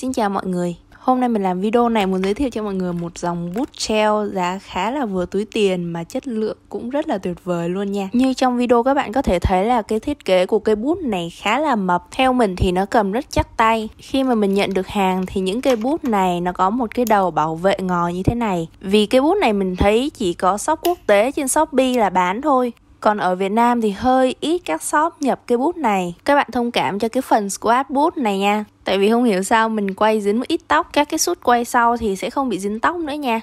Xin chào mọi người Hôm nay mình làm video này muốn giới thiệu cho mọi người một dòng bút treo giá khá là vừa túi tiền mà chất lượng cũng rất là tuyệt vời luôn nha Như trong video các bạn có thể thấy là cái thiết kế của cây bút này khá là mập Theo mình thì nó cầm rất chắc tay Khi mà mình nhận được hàng thì những cây bút này nó có một cái đầu bảo vệ ngò như thế này Vì cây bút này mình thấy chỉ có shop quốc tế trên Shopee là bán thôi còn ở Việt Nam thì hơi ít các shop nhập cái bút này các bạn thông cảm cho cái phần squat bút này nha tại vì không hiểu sao mình quay dính một ít tóc các cái sút quay sau thì sẽ không bị dính tóc nữa nha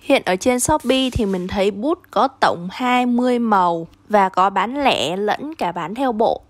Hiện ở trên Shopee thì mình thấy bút có tổng 20 màu và có bán lẻ lẫn cả bán theo bộ.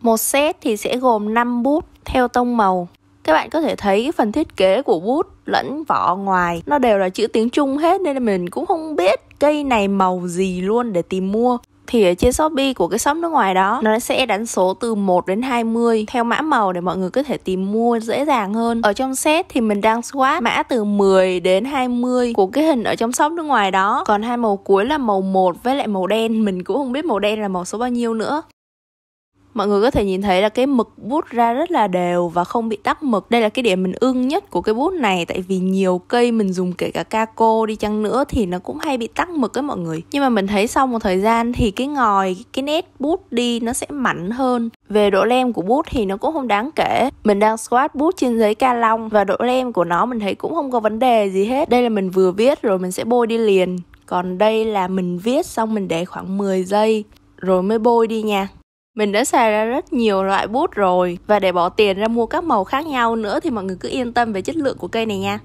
Một set thì sẽ gồm 5 bút theo tông màu các bạn có thể thấy phần thiết kế của bút lẫn vỏ ngoài nó đều là chữ tiếng Trung hết nên là mình cũng không biết cây này màu gì luôn để tìm mua thì ở trên Shopee của cái shop nước ngoài đó nó sẽ đánh số từ 1 đến 20 theo mã màu để mọi người có thể tìm mua dễ dàng hơn. Ở trong set thì mình đang swatch mã từ 10 đến 20 của cái hình ở trong shop nước ngoài đó. Còn hai màu cuối là màu 1 với lại màu đen, mình cũng không biết màu đen là màu số bao nhiêu nữa mọi người có thể nhìn thấy là cái mực bút ra rất là đều và không bị tắc mực đây là cái điểm mình ưng nhất của cái bút này tại vì nhiều cây mình dùng kể cả cô đi chăng nữa thì nó cũng hay bị tắc mực ấy mọi người nhưng mà mình thấy sau một thời gian thì cái ngòi cái nét bút đi nó sẽ mảnh hơn về độ lem của bút thì nó cũng không đáng kể mình đang squat bút trên giấy ca long và độ lem của nó mình thấy cũng không có vấn đề gì hết đây là mình vừa viết rồi mình sẽ bôi đi liền còn đây là mình viết xong mình để khoảng 10 giây rồi mới bôi đi nha mình đã xài ra rất nhiều loại bút rồi và để bỏ tiền ra mua các màu khác nhau nữa thì mọi người cứ yên tâm về chất lượng của cây này nha.